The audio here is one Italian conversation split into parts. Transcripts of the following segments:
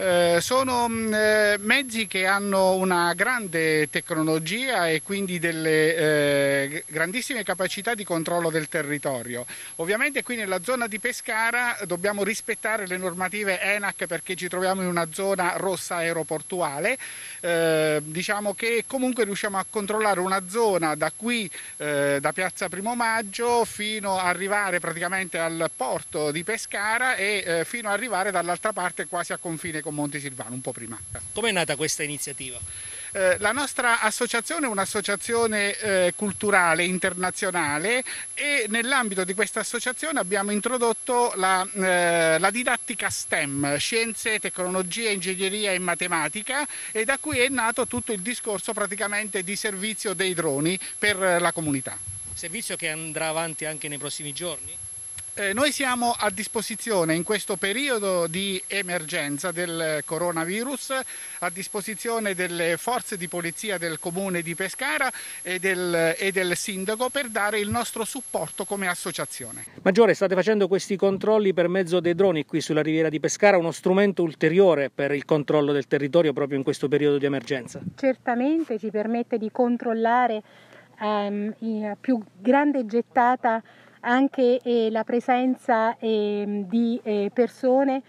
Eh, sono mm, eh, mezzi che hanno una grande tecnologia e quindi delle eh, grandissime capacità di controllo del territorio. Ovviamente qui nella zona di Pescara dobbiamo rispettare le normative ENAC perché ci troviamo in una zona rossa aeroportuale. Eh, diciamo che comunque riusciamo a controllare una zona da qui, eh, da Piazza Primo Maggio, fino ad arrivare praticamente al porto di Pescara e fino ad arrivare dall'altra parte quasi a confine con con Monte Silvano un po' prima. Come è nata questa iniziativa? Eh, la nostra associazione è un'associazione eh, culturale internazionale e nell'ambito di questa associazione abbiamo introdotto la, eh, la, didattica STEM, scienze, tecnologia, ingegneria e matematica e da qui è nato tutto il discorso praticamente di servizio dei droni per la comunità. Servizio che andrà avanti anche nei prossimi giorni? Eh, noi siamo a disposizione in questo periodo di emergenza del coronavirus, a disposizione delle forze di polizia del comune di Pescara e del, e del sindaco per dare il nostro supporto come associazione. Maggiore, state facendo questi controlli per mezzo dei droni qui sulla riviera di Pescara, uno strumento ulteriore per il controllo del territorio proprio in questo periodo di emergenza? Certamente ci permette di controllare ehm, più grande gettata anche eh, la presenza eh, di eh, persone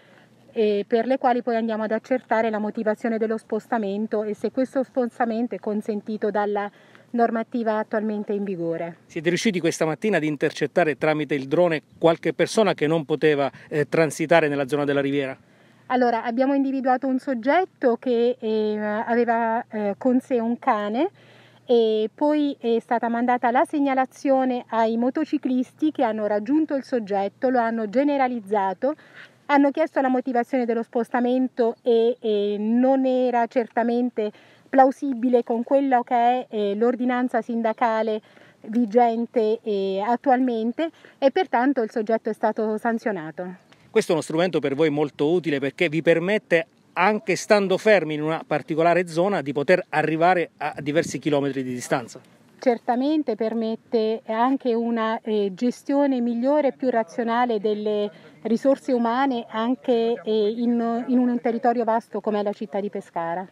eh, per le quali poi andiamo ad accertare la motivazione dello spostamento e se questo spostamento è consentito dalla normativa attualmente in vigore. Siete riusciti questa mattina ad intercettare tramite il drone qualche persona che non poteva eh, transitare nella zona della riviera? Allora, abbiamo individuato un soggetto che eh, aveva con sé un cane e poi è stata mandata la segnalazione ai motociclisti che hanno raggiunto il soggetto, lo hanno generalizzato, hanno chiesto la motivazione dello spostamento e, e non era certamente plausibile con quella che è eh, l'ordinanza sindacale vigente eh, attualmente e pertanto il soggetto è stato sanzionato. Questo è uno strumento per voi molto utile perché vi permette anche stando fermi in una particolare zona, di poter arrivare a diversi chilometri di distanza. Certamente permette anche una eh, gestione migliore e più razionale delle risorse umane anche eh, in, in un territorio vasto come la città di Pescara.